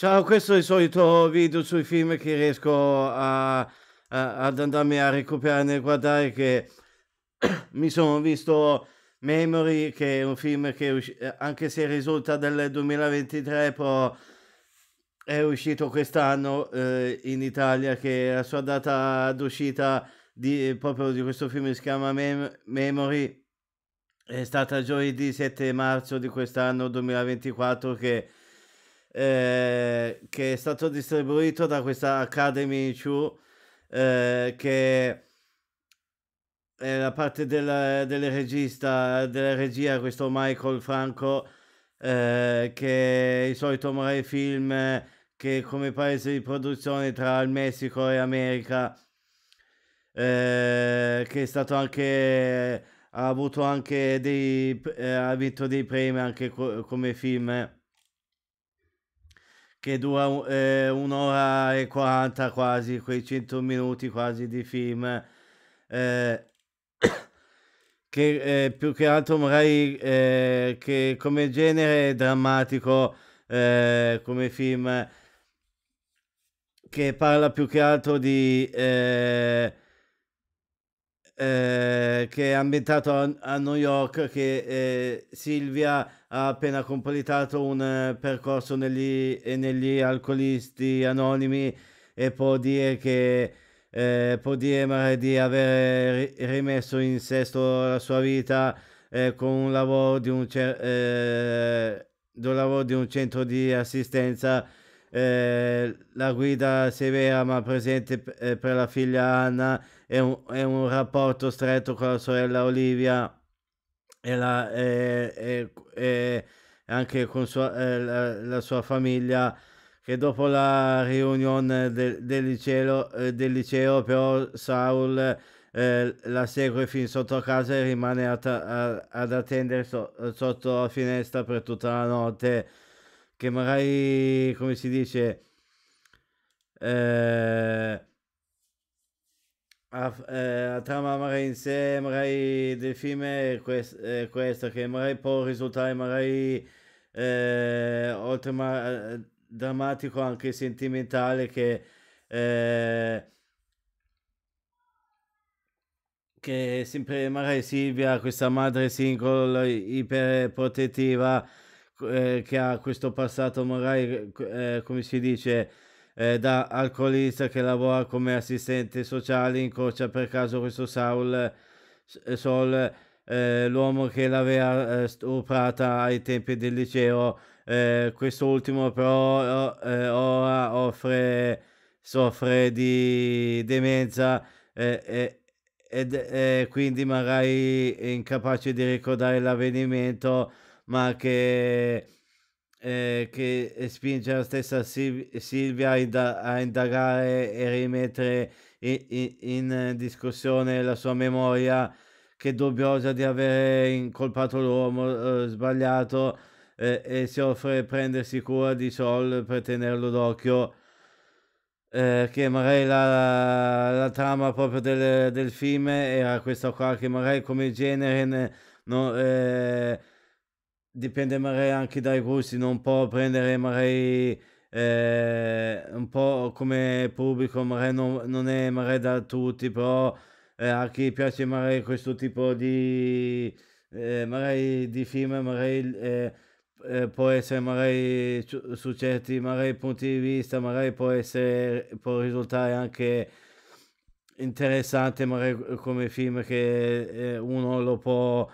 Ciao, questo è il solito video sui film che riesco a, a- ad andarmi a recuperare nel guardare che mi sono visto Memory, che è un film che eh, anche se risulta del 2023, però è uscito quest'anno eh, in Italia, che la sua data d'uscita di, proprio di questo film si chiama Mem- Memory, è stata giovedì 7 marzo di quest'anno 2024 che eh, che è stato distribuito da questa Academy 2 eh, che è la parte del, del regista, della regia, questo Michael Franco eh, che è il solito Murray Film che come paese di produzione tra il Messico e America eh, che è stato anche ha avuto anche dei eh, ha vinto dei premi anche co come film che dura eh, un'ora e quaranta quasi, quei 100 minuti quasi di film, eh, che eh, più che altro magari eh, che come genere è drammatico, eh, come film che parla più che altro di eh, eh, che è ambientato a, a New York, che eh, Silvia ha appena completato un eh, percorso negli, eh, negli, alcolisti anonimi e può dire che può dire di aver rimesso in sesto la sua vita con un lavoro di un, cer- un lavoro di un centro di assistenza eh, la guida severa ma presente eh, per la figlia Anna e un, e un rapporto stretto con la sorella Olivia e, la, e, eh, e anche con sua, eh, la, la, sua famiglia che dopo la riunione de, del, liceo, del liceo però Saul eh, la segue fin sotto casa e rimane a, a, ad attendere so, sotto la finestra per tutta la notte che magari, come si dice, eh, a, eh, la trama magari in sé magari del film è, quest, è questa che magari può risultare magari eh, oltre ma, eh, drammatico anche sentimentale che eh, che sempre magari Silvia questa madre single iperprotettiva eh, che ha questo passato magari, eh, come si dice, eh, da alcolista che lavora come assistente sociale, incrocia per caso questo Saul, Sol, eh, eh, l'uomo che l'aveva eh, stuprata ai tempi del liceo. quest'ultimo però ora offre, soffre di demenza ed è quindi magari incapace di ricordare l'avvenimento ma che, eh, che spinge la stessa Silvia a, indagare e rimettere in, in, in discussione la sua memoria che è dubbiosa di aver incolpato l'uomo eh, sbagliato eh, e si offre a prendersi cura di Sol per tenerlo d'occhio. Eh, che magari la, la trama proprio del, del, film era questa qua, che magari come genere ne, no, eh, dipende magari anche dai gusti, non può prendere magari eh, un po' come pubblico, magari non, non è magari da tutti, però eh, a chi piace magari questo tipo di, eh, magari di film, magari eh, eh, può essere magari su, certi magari, punti di vista, magari può, essere, può risultare anche interessante magari come film che eh, uno lo può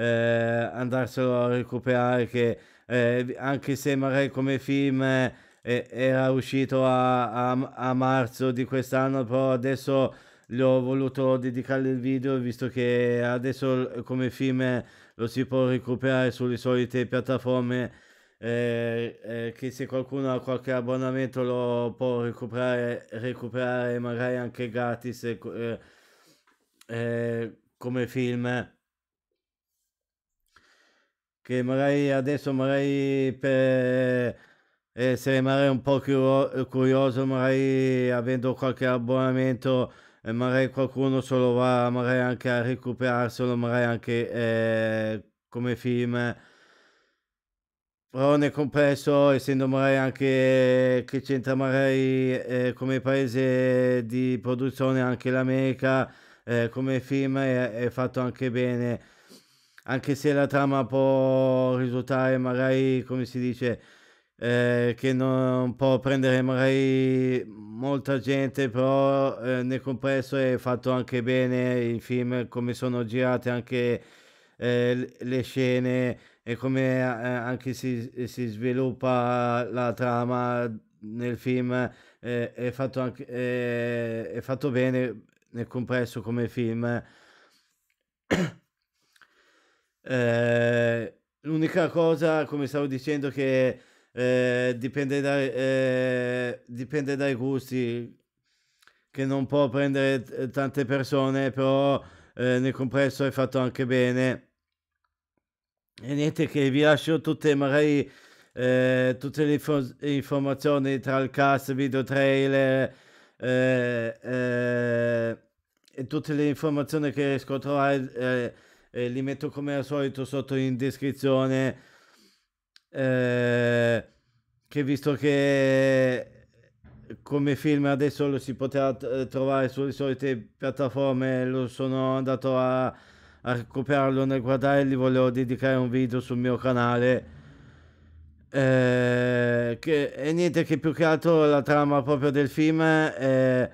eh, andarselo a recuperare che eh, anche se magari come film eh, era uscito a, a, a, marzo di quest'anno però adesso gli ho voluto dedicare il video visto che adesso come film lo si può recuperare sulle solite piattaforme eh, eh, che se qualcuno ha qualche abbonamento lo può recuperare, recuperare magari anche gratis eh, eh, come film che magari adesso magari per essere eh, magari un po' curio- curioso, magari avendo qualche abbonamento, eh, magari qualcuno solo va magari anche a recuperarselo, magari anche eh, come film. Però nel complesso, essendo magari anche che c'entra magari eh, come paese di produzione anche l'America, eh, come film è, è fatto anche bene anche se la trama può risultare magari, come si dice, eh, che non può prendere magari molta gente, però eh, nel complesso è fatto anche bene il film, come sono girate anche eh, le scene e come eh, anche si, si, sviluppa la trama nel film, eh, è, fatto anche, eh, è fatto bene nel complesso come film. Eh, l'unica cosa, come stavo dicendo, che eh, dipende, dai, eh, dipende dai gusti, che non può prendere t- eh, tante persone, però eh, nel complesso è fatto anche bene. E niente, che vi lascio tutte, magari, tutte le info- informazioni tra il cast, video trailer. e tutte le informazioni che riesco a scontrerai eh, li metto come al solito sotto in descrizione eh, che visto che come film adesso lo si potrà eh, trovare sulle solite piattaforme lo sono andato a, a recuperarlo nel guardare gli volevo dedicare un video sul mio canale eh, che, e niente che più che altro la trama proprio del film eh,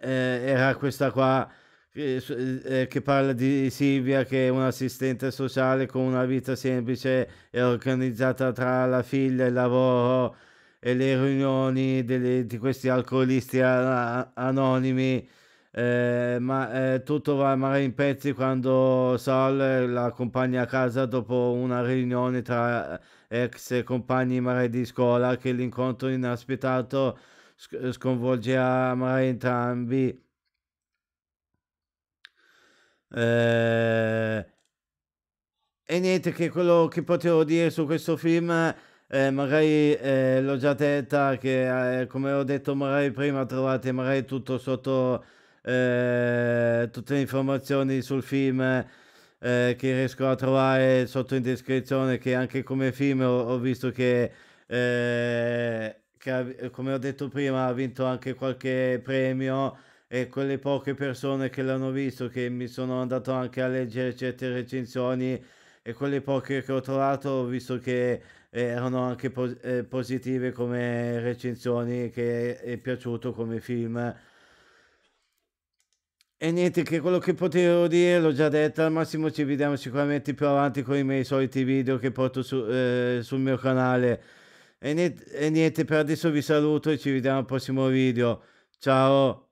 eh, era questa qua eh, eh, che parla di Silvia che è un'assistente sociale con una vita semplice e organizzata tra la figlia, il lavoro e le riunioni delle, di questi alcolisti a, a, anonimi. Eh, ma eh, tutto va a in pezzi quando Sol eh, la accompagna a casa dopo una riunione tra ex compagni mare di scuola che l'incontro inaspettato sconvolge a mare entrambi eh, e niente, che quello che potevo dire su questo film, eh, magari eh, l'ho già detta, che eh, come ho detto magari prima trovate magari tutto sotto, eh, tutte le informazioni sul film eh, che riesco a trovare sotto in descrizione, che anche come film ho, ho visto che, che, come ho detto prima, ha vinto anche qualche premio e quelle poche persone che l'hanno visto, che mi sono andato anche a leggere certe recensioni e quelle poche che ho trovato, ho visto che erano anche pos eh, positive come recensioni, che è piaciuto come film. E niente, che quello che potevo dire l'ho già detto, al massimo ci vediamo sicuramente più avanti con i miei soliti video che porto su, eh, sul mio canale. E niente, e niente, per adesso vi saluto e ci vediamo al prossimo video. Ciao!